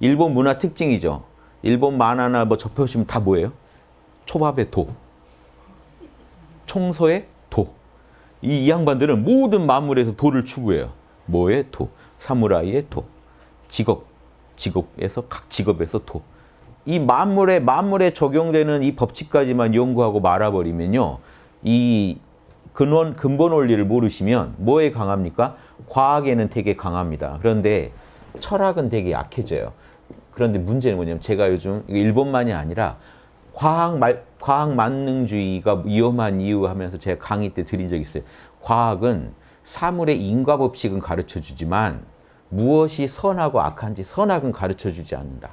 일본 문화 특징이죠. 일본 만화나 뭐 접해보시면 다 뭐예요? 초밥의 도, 청소의 도. 이, 이 양반들은 모든 만물에서 도를 추구해요. 뭐의 도, 사무라이의 도, 직업, 직업에서 각 직업에서 도. 이 만물에 만물에 적용되는 이 법칙까지만 연구하고 말아버리면요. 이 근원 근본 원리를 모르시면 뭐에 강합니까? 과학에는 되게 강합니다. 그런데 철학은 되게 약해져요. 그런데 문제는 뭐냐면 제가 요즘 일본만이 아니라 과학 말, 과학 만능주의가 위험한 이유 하면서 제가 강의 때 드린 적이 있어요. 과학은 사물의 인과 법칙은 가르쳐 주지만 무엇이 선하고 악한지 선악은 가르쳐 주지 않는다.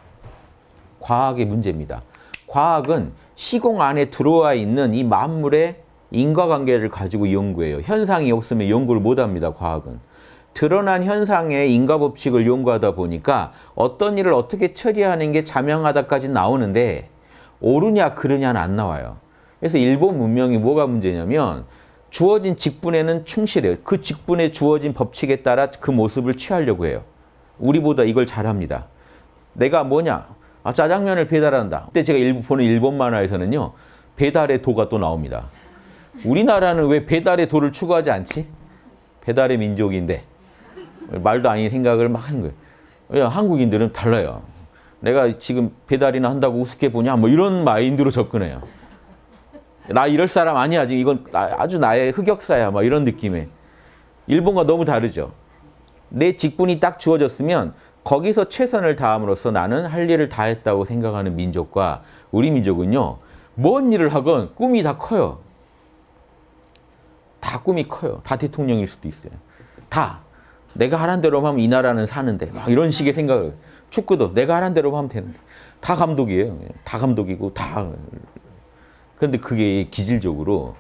과학의 문제입니다. 과학은 시공 안에 들어와 있는 이 만물의 인과관계를 가지고 연구해요. 현상이 없으면 연구를 못합니다. 과학은. 드러난 현상의 인과 법칙을 연구하다 보니까 어떤 일을 어떻게 처리하는 게 자명하다까지 나오는데 옳으냐 그러냐는안 나와요. 그래서 일본 문명이 뭐가 문제냐면 주어진 직분에는 충실해요. 그 직분에 주어진 법칙에 따라 그 모습을 취하려고 해요. 우리보다 이걸 잘합니다. 내가 뭐냐? 아, 짜장면을 배달한다. 그때 제가 일부 보는 일본 만화에서는요. 배달의 도가 또 나옵니다. 우리나라는 왜 배달의 도를 추구하지 않지? 배달의 민족인데. 말도 아닌 생각을 막 하는 거예요. 왜 한국인들은 달라요. 내가 지금 배달이나 한다고 우습게 보냐 뭐 이런 마인드로 접근해요. 나 이럴 사람 아니야. 지금 이건 아주 나의 흑역사야. 막 이런 느낌에. 일본과 너무 다르죠. 내 직분이 딱 주어졌으면 거기서 최선을 다함으로써 나는 할 일을 다 했다고 생각하는 민족과 우리 민족은요. 뭔 일을 하건 꿈이 다 커요. 다 꿈이 커요. 다 대통령일 수도 있어요. 다. 내가 하란 대로 하면 이 나라는 사는데 막 이런 식의 음. 생각을 축구도 내가 하란 대로 하면 되는데 다 감독이에요. 다 감독이고 다 그런데 그게 기질적으로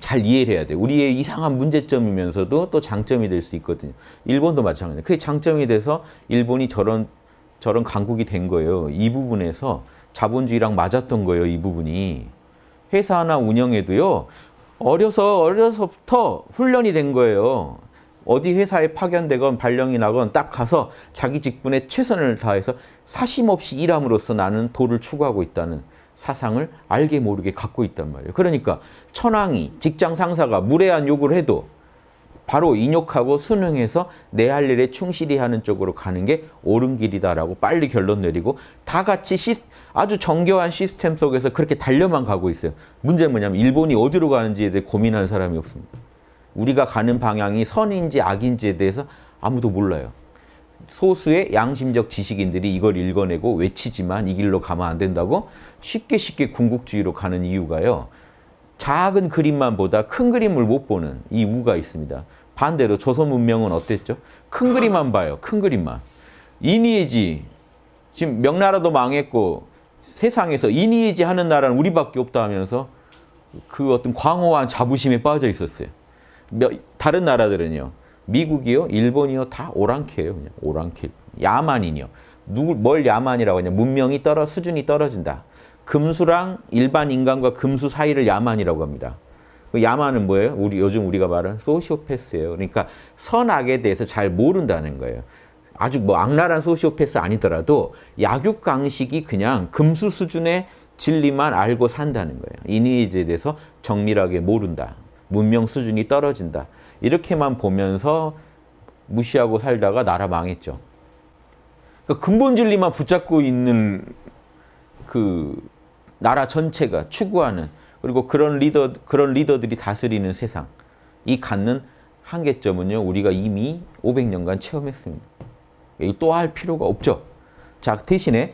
잘 이해를 해야 돼. 우리의 이상한 문제점이면서도 또 장점이 될 수 있거든요. 일본도 마찬가지예요. 그게 장점이 돼서 일본이 저런 저런 강국이 된 거예요. 이 부분에서 자본주의랑 맞았던 거예요. 이 부분이 회사 나운영에도요 어려서 어려서부터 훈련이 된 거예요. 어디 회사에 파견되건 발령이 나건 딱 가서 자기 직분에 최선을 다해서 사심 없이 일함으로써 나는 도를 추구하고 있다는 사상을 알게 모르게 갖고 있단 말이에요. 그러니까 천황이 직장 상사가 무례한 욕을 해도 바로 인욕하고 순응해서 내 할 일에 충실히 하는 쪽으로 가는 게 옳은 길이다라고 빨리 결론 내리고 다 같이 시, 아주 정교한 시스템 속에서 그렇게 달려만 가고 있어요. 문제는 뭐냐면 일본이 어디로 가는지에 대해 고민하는 사람이 없습니다. 우리가 가는 방향이 선인지 악인지에 대해서 아무도 몰라요. 소수의 양심적 지식인들이 이걸 읽어내고 외치지만 이 길로 가면 안 된다고 쉽게 쉽게 궁극주의로 가는 이유가요. 작은 그림만 보다 큰 그림을 못 보는 이 우가 있습니다. 반대로 조선 문명은 어땠죠? 큰 그림만 봐요. 큰 그림만. 인이지 지금 명나라도 망했고 세상에서 인이지 하는 나라는 우리밖에 없다 하면서 그 어떤 광호한 자부심에 빠져 있었어요. 다른 나라들은요. 미국이요, 일본이요 다 오랑캐예요. 그냥 오랑캐. 야만인이요. 누굴 뭘 야만이라고 하냐. 문명이 떨어 수준이 떨어진다. 금수랑 일반 인간과 금수 사이를 야만이라고 합니다. 그 야만은 뭐예요? 우리 요즘 우리가 말하는 소시오패스예요. 그러니까 선악에 대해서 잘 모른다는 거예요. 아주 뭐 악랄한 소시오패스 아니더라도 약육강식이 그냥 금수 수준의 진리만 알고 산다는 거예요. 이니에 대해서 정밀하게 모른다. 문명 수준이 떨어진다. 이렇게만 보면서 무시하고 살다가 나라 망했죠. 그러니까 근본 진리만 붙잡고 있는 그 나라 전체가 추구하는 그리고 그런 리더 그런 리더들이 다스리는 세상 이 갖는 한계점은요 우리가 이미 500년간 체험했습니다. 또 할 필요가 없죠. 자 대신에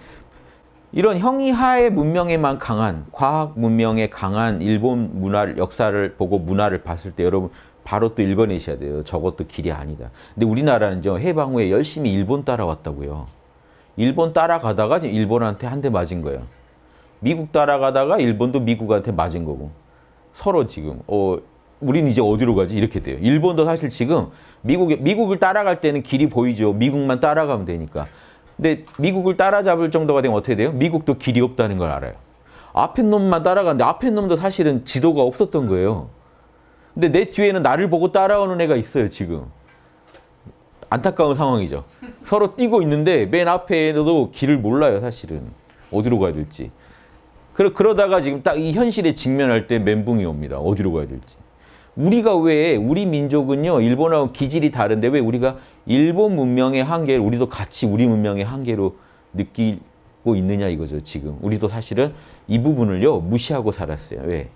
이런 형이하의 문명에만 강한 과학 문명에 강한 일본 문화 역사를 보고 문화를 봤을 때 여러분 바로 또 읽어내셔야 돼요. 저것도 길이 아니다. 근데 우리나라는 저 해방 후에 열심히 일본 따라왔다고요. 일본 따라가다가 지금 일본한테 한 대 맞은 거예요. 미국 따라가다가 일본도 미국한테 맞은 거고 서로 지금 어 우린 이제 어디로 가지 이렇게 돼요. 일본도 사실 지금 미국 미국을 따라갈 때는 길이 보이죠. 미국만 따라가면 되니까. 근데 미국을 따라잡을 정도가 되면 어떻게 돼요? 미국도 길이 없다는 걸 알아요. 앞에 놈만 따라가는데 앞에 놈도 사실은 지도가 없었던 거예요. 근데 내 뒤에는 나를 보고 따라오는 애가 있어요, 지금. 안타까운 상황이죠. 서로 뛰고 있는데 맨 앞에도 길을 몰라요, 사실은. 어디로 가야 될지. 그러, 그러다가 지금 딱 이 현실에 직면할 때 멘붕이 옵니다. 어디로 가야 될지. 우리가 왜, 우리 민족은요, 일본하고 기질이 다른데 왜 우리가 일본 문명의 한계를 우리도 같이 우리 문명의 한계로 느끼고 있느냐 이거죠, 지금. 우리도 사실은 이 부분을요, 무시하고 살았어요. 왜?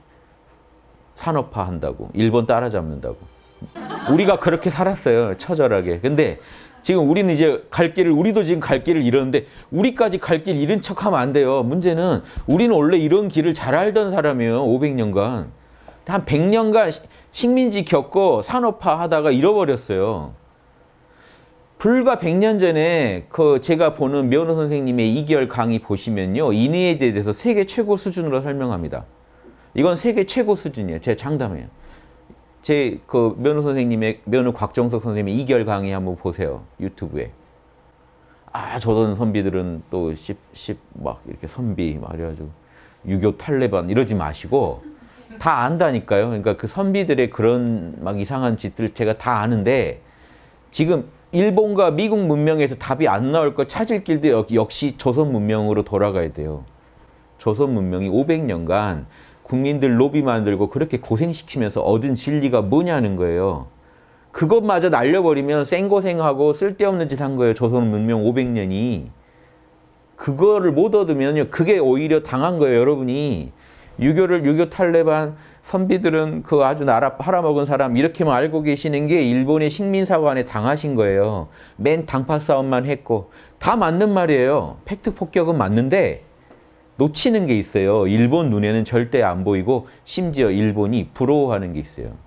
산업화한다고, 일본 따라잡는다고. 우리가 그렇게 살았어요, 처절하게. 근데 지금 우리는 이제 갈 길을, 우리도 지금 갈 길을 잃었는데 우리까지 갈 길 잃은 척하면 안 돼요. 문제는 우리는 원래 이런 길을 잘 알던 사람이에요, 500년간. 한 100년간 식민지 겪고 산업화 하다가 잃어버렸어요. 불과 100년 전에 그 제가 보는 면허 선생님의 2개월 강의 보시면요. 인해에 대해서 세계 최고 수준으로 설명합니다. 이건 세계 최고 수준이에요. 제 장담해요. 제 그 면허 선생님의 면허 곽정석 선생님의 2개월 강의 한번 보세요. 유튜브에. 아, 저런 선비들은 또 10, 10막 이렇게 선비 막이가지고 유교 탈레반 이러지 마시고 다 안다니까요. 그러니까 그 선비들의 그런 막 이상한 짓들 제가 다 아는데 지금 일본과 미국 문명에서 답이 안 나올 걸 찾을 길도 역시 조선 문명으로 돌아가야 돼요. 조선 문명이 500년간 국민들 로비 만들고 그렇게 고생시키면서 얻은 진리가 뭐냐는 거예요. 그것마저 날려버리면 생고생하고 쓸데없는 짓 한 거예요. 조선 문명 500년이. 그거를 못 얻으면요. 그게 오히려 당한 거예요. 여러분이 유교를 유교 탈레반 선비들은 그 아주 나라 팔아먹은 사람 이렇게만 알고 계시는 게 일본의 식민사관에 당하신 거예요. 맨 당파 싸움만 했고 다 맞는 말이에요. 팩트 폭격은 맞는데 놓치는 게 있어요. 일본 눈에는 절대 안 보이고 심지어 일본이 부러워하는 게 있어요.